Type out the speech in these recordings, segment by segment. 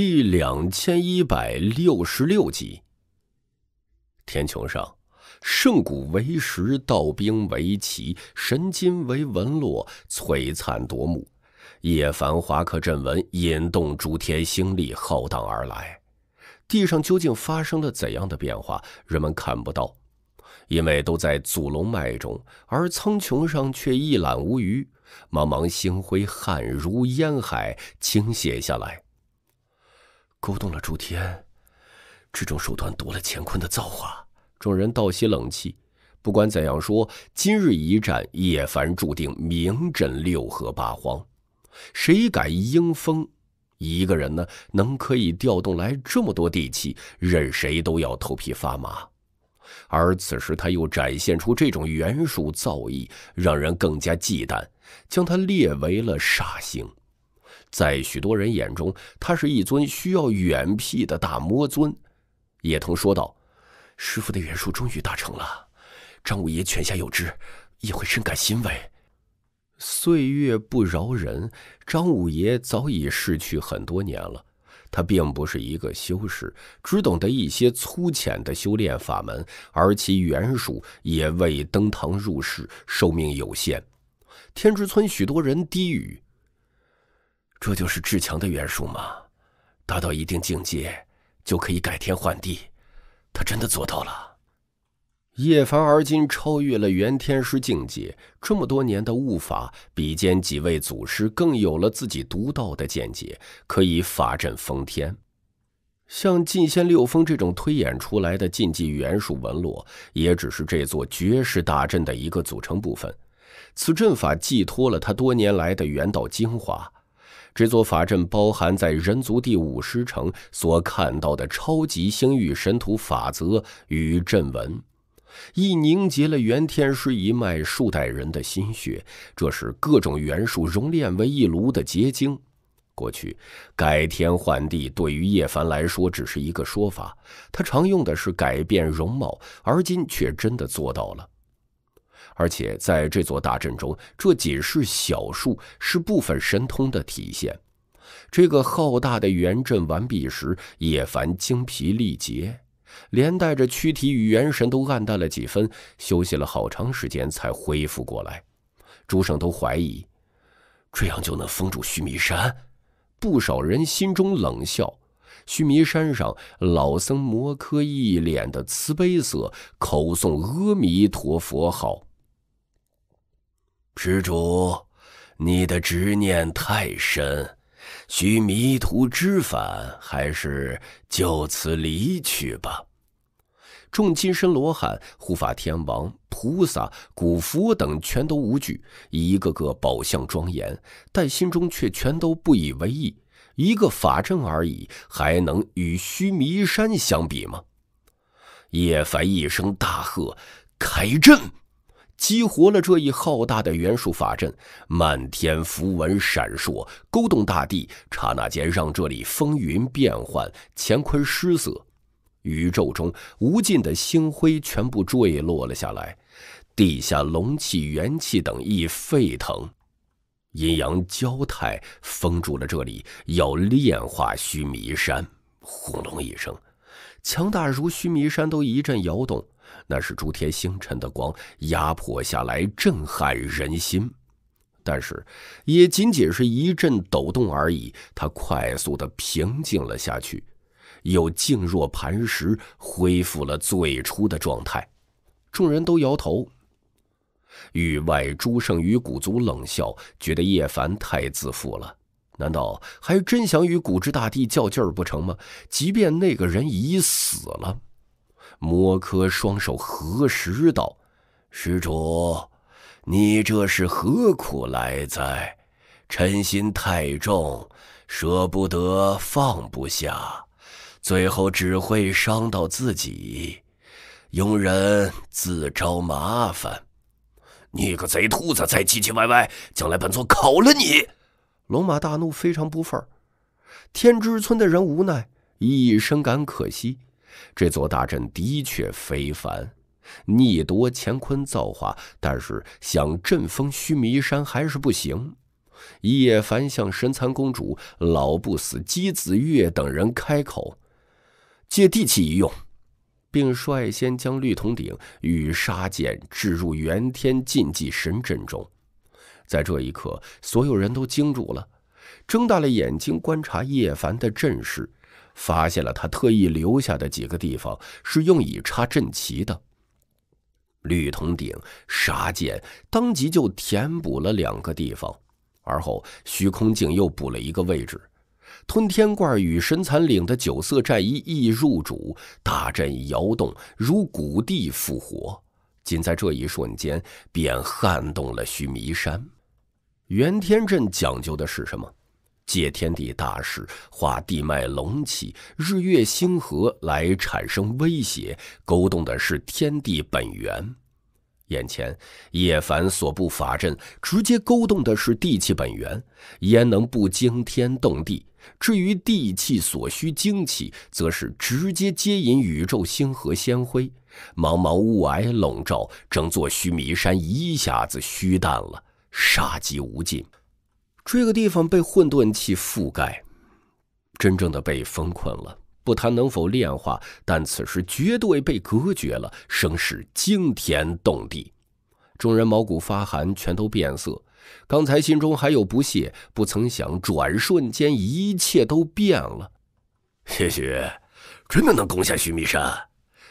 第两千一百六十六集。天穹上，圣古为石，道兵为旗，神金为纹络，璀璨夺目。叶繁华刻阵纹，引动诸天星力浩荡而来。地上究竟发生了怎样的变化？人们看不到，因为都在祖龙脉中，而苍穹上却一览无余。茫茫星辉，汗如烟海，倾泻下来。勾动了诸天，这种手段夺了乾坤的造化。众人倒吸冷气。不管怎样说，今日一战，叶凡注定名震六合八荒。谁敢迎风？一个人呢，能可以调动来这么多地气，任谁都要头皮发麻。而此时他又展现出这种元术造诣，让人更加忌惮，将他列为了煞星。在许多人眼中，他是一尊需要远辟的大魔尊。叶童说道：“师傅的元术终于达成了，张五爷泉下有知，也会深感欣慰。”岁月不饶人，张五爷早已逝去很多年了。他并不是一个修士，只懂得一些粗浅的修炼法门，而其元术也未登堂入室，寿命有限。天之村许多人低语。这就是至强的元术吗？达到一定境界就可以改天换地。他真的做到了。叶凡而今超越了元天师境界，这么多年的悟法，比肩几位祖师，更有了自己独到的见解，可以法阵封天。像晋仙六峰这种推演出来的禁忌元术纹络，也只是这座绝世大阵的一个组成部分。此阵法寄托了他多年来的元道精华。这座法阵包含在人族第五师城所看到的超级星域神图法则与阵纹，亦凝结了元天师一脉数代人的心血，这是各种元素熔炼为一炉的结晶。过去改天换地对于叶凡来说只是一个说法，他常用的是改变容貌，而今却真的做到了。而且在这座大阵中，这仅是小数，是部分神通的体现。这个浩大的元阵完毕时，叶凡精疲力竭，连带着躯体与元神都暗淡了几分。休息了好长时间才恢复过来。诸圣都怀疑，这样就能封住须弥山？不少人心中冷笑。须弥山上，老僧摩诃一脸的慈悲色，口诵阿弥陀佛号。施主，你的执念太深，需迷途知返，还是就此离去吧？众金身罗汉、护法天王、菩萨、古佛等全都无惧，一个个宝相庄严，但心中却全都不以为意。一个法阵而已，还能与须弥山相比吗？叶凡一声大喝：“开阵！”激活了这一浩大的元素法阵，漫天符文闪烁，勾动大地，刹那间让这里风云变幻，乾坤失色。宇宙中无尽的星辉全部坠落了下来，地下龙气、元气等亦沸腾，阴阳交泰，封住了这里，要炼化须弥山。轰隆一声，强大如须弥山都一阵摇动。那是诸天星辰的光压迫下来，震撼人心，但是也仅仅是一阵抖动而已。他快速的平静了下去，又静若磐石，恢复了最初的状态。众人都摇头。域外诸圣与古族冷笑，觉得叶凡太自负了。难道还真想与古之大帝较劲儿不成吗？即便那个人已死了。摩柯双手合十道：“施主，你这是何苦来哉？嗔心太重，舍不得放不下，最后只会伤到自己，庸人自招麻烦。你个贼兔子，再唧唧歪歪，将来本座烤了你！”龙马大怒，非常不忿。天之村的人无奈，亦深感可惜。这座大阵的确非凡，逆夺乾坤造化，但是想阵风须弥山还是不行。叶凡向神蚕公主、老不死姬子月等人开口，借地气一用，并率先将绿铜鼎与杀剑置入元天禁忌神阵中。在这一刻，所有人都惊住了，睁大了眼睛观察叶凡的阵势。发现了他特意留下的几个地方是用以插阵旗的，绿铜鼎、杀剑当即就填补了两个地方，而后虚空镜又补了一个位置，吞天罐与神蚕岭的九色战衣一入主，大阵摇动，如谷地复活，仅在这一瞬间便撼动了须弥山。元天阵讲究的是什么？借天地大势，化地脉龙气、日月星河来产生威胁，勾动的是天地本源。眼前叶凡所布法阵，直接勾动的是地气本源，焉能不惊天动地？至于地气所需精气，则是直接接引宇宙星河仙辉。茫茫雾霭笼罩整座须弥山，一下子虚淡了，杀机无尽。这个地方被混沌气覆盖，真正的被封困了。不谈能否炼化，但此时绝对被隔绝了，声势惊天动地，众人毛骨发寒，全都变色。刚才心中还有不屑，不曾想转瞬间一切都变了。也许真的能攻下须弥山，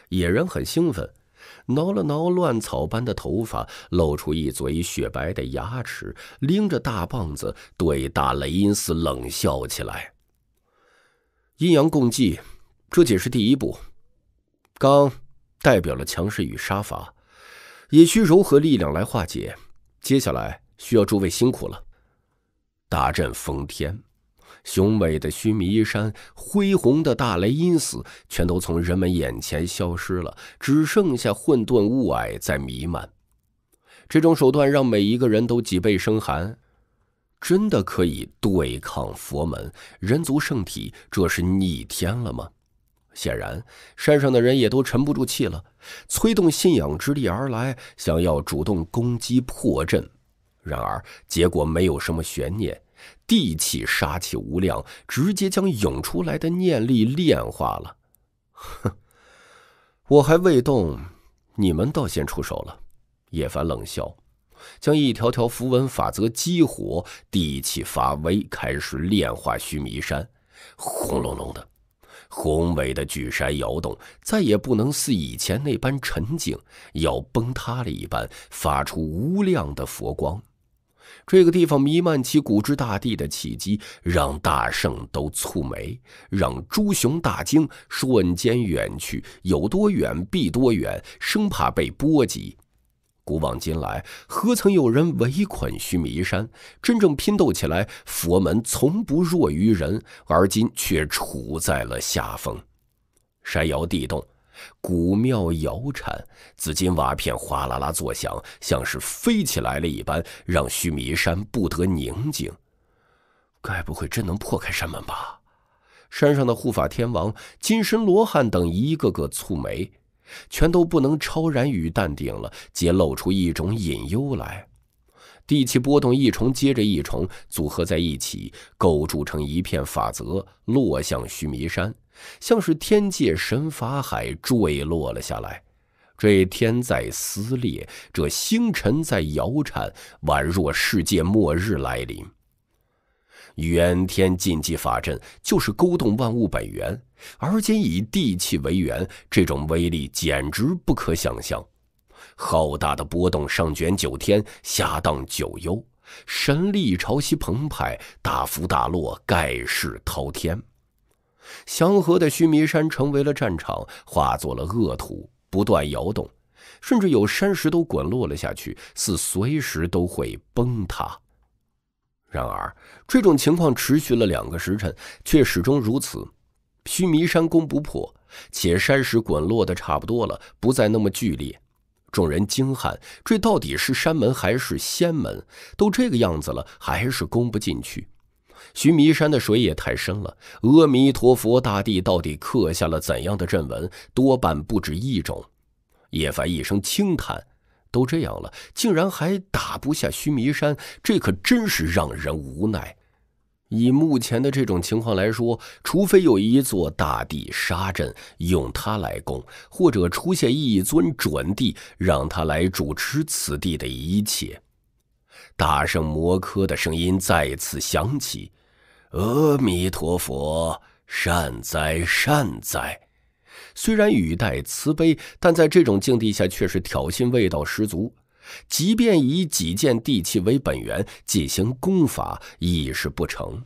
野人很兴奋。挠了挠乱草般的头发，露出一嘴雪白的牙齿，拎着大棒子对大雷音寺冷笑起来。阴阳共济，这仅是第一步。刚，代表了强势与杀伐，也需柔和力量来化解。接下来需要诸位辛苦了。大战封天。雄伟的须弥山，恢宏的大雷音寺，全都从人们眼前消失了，只剩下混沌雾霭在弥漫。这种手段让每一个人都脊背生寒，真的可以对抗佛门人族圣体？这是逆天了吗？显然，山上的人也都沉不住气了，催动信仰之力而来，想要主动攻击破阵。然而，结果没有什么悬念。地气杀气无量，直接将涌出来的念力炼化了。哼，我还未动，你们倒先出手了。叶凡冷笑，将一条条符文法则激活，地气发威，开始炼化须弥山。轰隆隆的，宏伟的巨山摇动，再也不能似以前那般沉静，要崩塌了一般，发出无量的佛光。这个地方弥漫起古之大地的气机，让大圣都蹙眉，让朱雄大惊，瞬间远去，有多远避多远，生怕被波及。古往今来，何曾有人围困须弥山？真正拼斗起来，佛门从不弱于人，而今却处在了下风。山摇地动。古庙摇颤，紫金瓦片哗啦啦作响，像是飞起来了一般，让须弥山不得宁静。该不会真能破开山门吧？山上的护法天王、金身罗汉等一个个蹙眉，全都不能超然与淡定了，皆露出一种隐忧来。地气波动一重接着一重，组合在一起，构筑成一片法则，落向须弥山。像是天界神法海坠落了下来，这天在撕裂，这星辰在摇颤，宛若世界末日来临。元天禁忌法阵就是勾动万物本源，而今以地气为源，这种威力简直不可想象。浩大的波动上卷九天，下荡九幽，神力潮汐澎湃，大幅大落，盖世滔天。祥和的须弥山成为了战场，化作了恶土，不断摇动，甚至有山石都滚落了下去，似随时都会崩塌。然而，这种情况持续了两个时辰，却始终如此。须弥山攻不破，且山石滚落的差不多了，不再那么剧烈。众人惊骇：这到底是山门还是仙门？都这个样子了，还是攻不进去？须弥山的水也太深了。阿弥陀佛，大帝到底刻下了怎样的阵文？多半不止一种。叶凡一声轻叹，都这样了，竟然还打不下须弥山，这可真是让人无奈。以目前的这种情况来说，除非有一座大地沙阵用它来攻，或者出现一尊准帝让他来主持此地的一切。大圣摩诃的声音再次响起：“阿弥陀佛，善哉善哉。”虽然语带慈悲，但在这种境地下却是挑衅味道十足。即便以几件地气为本源进行功法，亦是不成。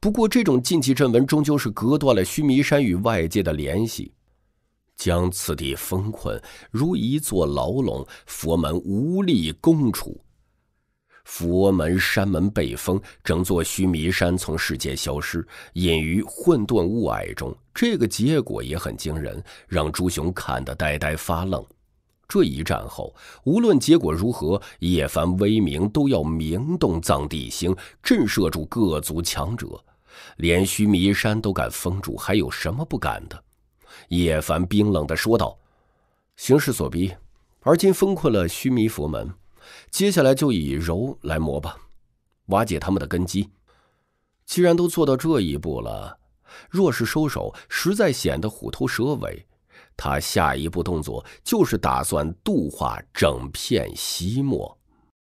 不过，这种禁忌阵文终究是隔断了须弥山与外界的联系，将此地封困如一座牢笼，佛门无力攻出。佛门山门被封，整座须弥山从世界消失，隐于混沌雾霭中。这个结果也很惊人，让朱雄看得呆呆发愣。这一战后，无论结果如何，叶凡威名都要名动藏地星，震慑住各族强者。连须弥山都敢封住，还有什么不敢的？叶凡冰冷地说道：“形势所逼，而今封困了须弥佛门。”接下来就以柔来磨吧，瓦解他们的根基。既然都做到这一步了，若是收手，实在显得虎头蛇尾。他下一步动作就是打算度化整片西漠。